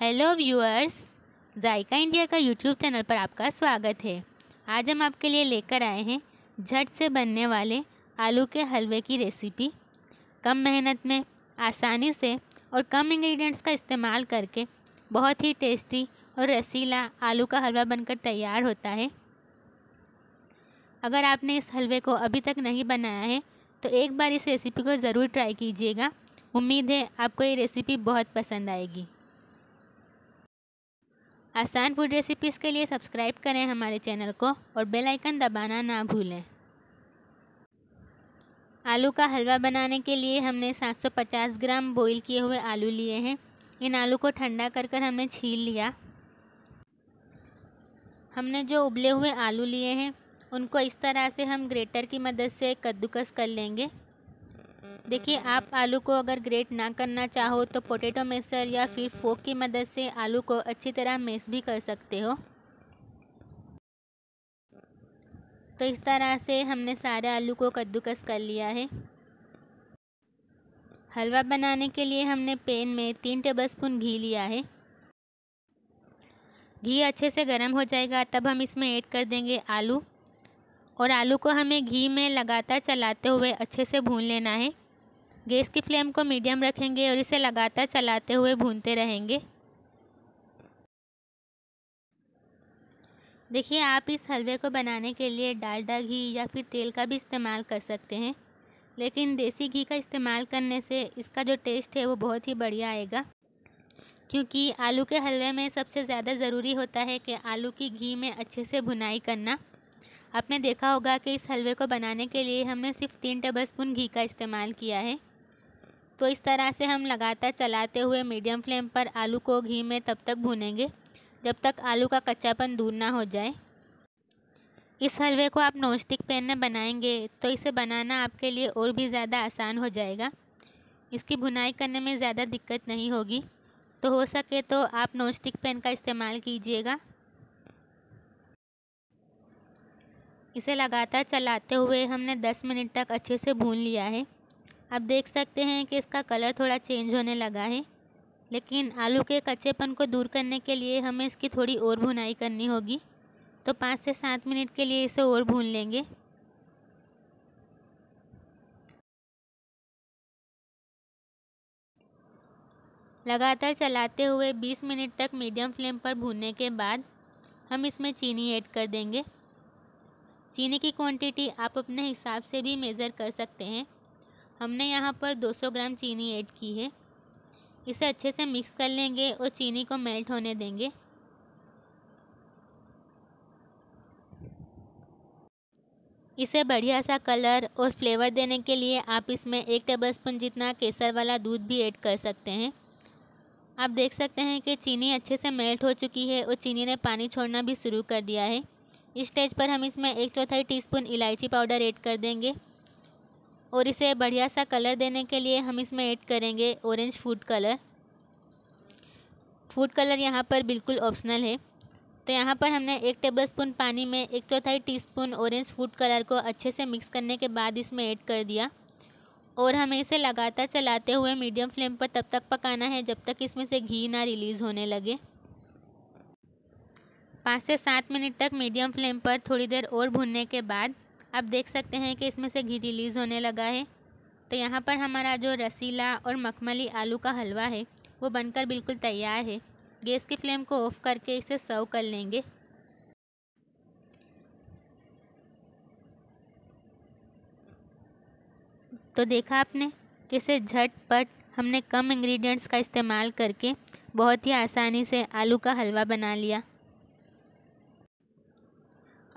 hello viewers Zayka India का YouTube channel पर आपका स्वागत है आज हम आपके लिए लेकर आए हैं झट से बनने वाले आलू के हलवे की रेसिपी कम मेहनत में आसानी से और कम इंग्रेडिएंट्स का इस्तेमाल करके बहुत ही टेस्टी और रसीला आलू का हलवा बनकर तैयार होता है अगर आपने इस हलवे को अभी तक नहीं बनाया है तो एक बार इस रेसिपी को ज़रूर ट्राई कीजिएगा उम्मीद है आपको ये रेसिपी बहुत पसंद आएगी आसान फूड रेसिपीज़ के लिए सब्सक्राइब करें हमारे चैनल को और बेल आइकन दबाना ना भूलें आलू का हलवा बनाने के लिए हमने 750 ग्राम बॉईल किए हुए आलू लिए हैं इन आलू को ठंडा कर कर हमने छील लिया हमने जो उबले हुए आलू लिए हैं उनको इस तरह से हम ग्रेटर की मदद से कद्दूकस कर लेंगे देखिए आप आलू को अगर ग्रेट ना करना चाहो तो पोटैटो मेसर या फिर फोक की मदद से आलू को अच्छी तरह मेस भी कर सकते हो तो इस तरह से हमने सारे आलू को कद्दूकस कर लिया है हलवा बनाने के लिए हमने पैन में तीन टेबलस्पून घी लिया है घी अच्छे से गर्म हो जाएगा तब हम इसमें ऐड कर देंगे आलू और आलू को हमें घी में लगातार चलाते हुए अच्छे से भून लेना है गैस की फ्लेम को मीडियम रखेंगे और इसे लगातार चलाते हुए भूनते रहेंगे देखिए आप इस हलवे को बनाने के लिए डालडा घी या फिर तेल का भी इस्तेमाल कर सकते हैं लेकिन देसी घी का इस्तेमाल करने से इसका जो टेस्ट है वो बहुत ही बढ़िया आएगा क्योंकि आलू के हलवे में सबसे ज़्यादा ज़रूरी होता है कि आलू की घी में अच्छे से भुनाई करना आपने देखा होगा कि इस हलवे को बनाने के लिए हमने सिर्फ तीन टेबल स्पून घी का इस्तेमाल किया है तो इस तरह से हम लगातार चलाते हुए मीडियम फ्लेम पर आलू को घी में तब तक भूनेंगे जब तक आलू का कच्चापन दूर ना हो जाए इस हलवे को आप नॉनस्टिक पैन में बनाएंगे तो इसे बनाना आपके लिए और भी ज़्यादा आसान हो जाएगा इसकी भुनाई करने में ज़्यादा दिक्कत नहीं होगी तो हो सके तो आप नॉनस्टिक पैन का इस्तेमाल कीजिएगा इसे लगातार चलाते हुए हमने 10 मिनट तक अच्छे से भून लिया है आप देख सकते हैं कि इसका कलर थोड़ा चेंज होने लगा है लेकिन आलू के कच्चेपन को दूर करने के लिए हमें इसकी थोड़ी और भुनाई करनी होगी तो पाँच से सात मिनट के लिए इसे और भून लेंगे लगातार चलाते हुए 20 मिनट तक मीडियम फ्लेम पर भूनने के बाद हम इसमें चीनी ऐड कर देंगे चीनी की क्वांटिटी आप अपने हिसाब से भी मेज़र कर सकते हैं हमने यहाँ पर 200 ग्राम चीनी ऐड की है इसे अच्छे से मिक्स कर लेंगे और चीनी को मेल्ट होने देंगे इसे बढ़िया सा कलर और फ्लेवर देने के लिए आप इसमें एक टेबलस्पून जितना केसर वाला दूध भी ऐड कर सकते हैं आप देख सकते हैं कि चीनी अच्छे से मेल्ट हो चुकी है और चीनी ने पानी छोड़ना भी शुरू कर दिया है इस स्टेज पर हम इसमें एक चौथाई टीस्पून इलायची पाउडर ऐड कर देंगे और इसे बढ़िया सा कलर देने के लिए हम इसमें ऐड करेंगे orange food colour food colour यहाँ पर बिल्कुल ऑप्शनल है तो यहाँ पर हमने एक टेबल स्पून पानी में एक चौथाई टीस्पून ऑरेंज फूड कलर को अच्छे से मिक्स करने के बाद इसमें ऐड कर दिया और हमें इसे लगातार चलाते हुए मीडियम फ्लेम पर तब तक पकाना है जब तक इसमें से घी ना रिलीज़ होने लगे पाँच से सात मिनट तक मीडियम फ्लेम पर थोड़ी देर और भूनने के बाद आप देख सकते हैं कि इसमें से घी रिलीज़ होने लगा है तो यहाँ पर हमारा जो रसीला और मखमली आलू का हलवा है वो बनकर बिल्कुल तैयार है गैस की फ्लेम को ऑफ़ करके इसे सर्व कर लेंगे तो देखा आपने कैसे झटपट हमने कम इंग्रेडिएंट्स का इस्तेमाल करके बहुत ही आसानी से आलू का हलवा बना लिया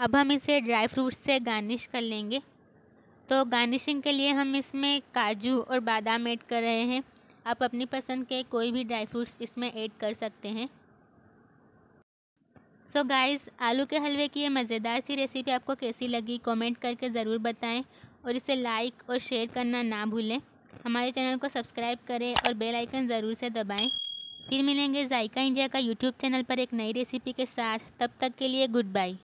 अब हम इसे ड्राई फ्रूट से गार्निश कर लेंगे तो गार्निशिंग के लिए हम इसमें काजू और बादाम ऐड कर रहे हैं आप अपनी पसंद के कोई भी ड्राई फ्रूट्स इसमें ऐड कर सकते हैं सो so गाइस आलू के हलवे की ये मज़ेदार सी रेसिपी आपको कैसी लगी कमेंट करके ज़रूर बताएं और इसे लाइक और शेयर करना ना भूलें हमारे चैनल को सब्सक्राइब करें और बेल आइकन ज़रूर से दबाएं फिर मिलेंगे जायका इंडिया का यूट्यूब चैनल पर एक नई रेसिपी के साथ तब तक के लिए गुड बाई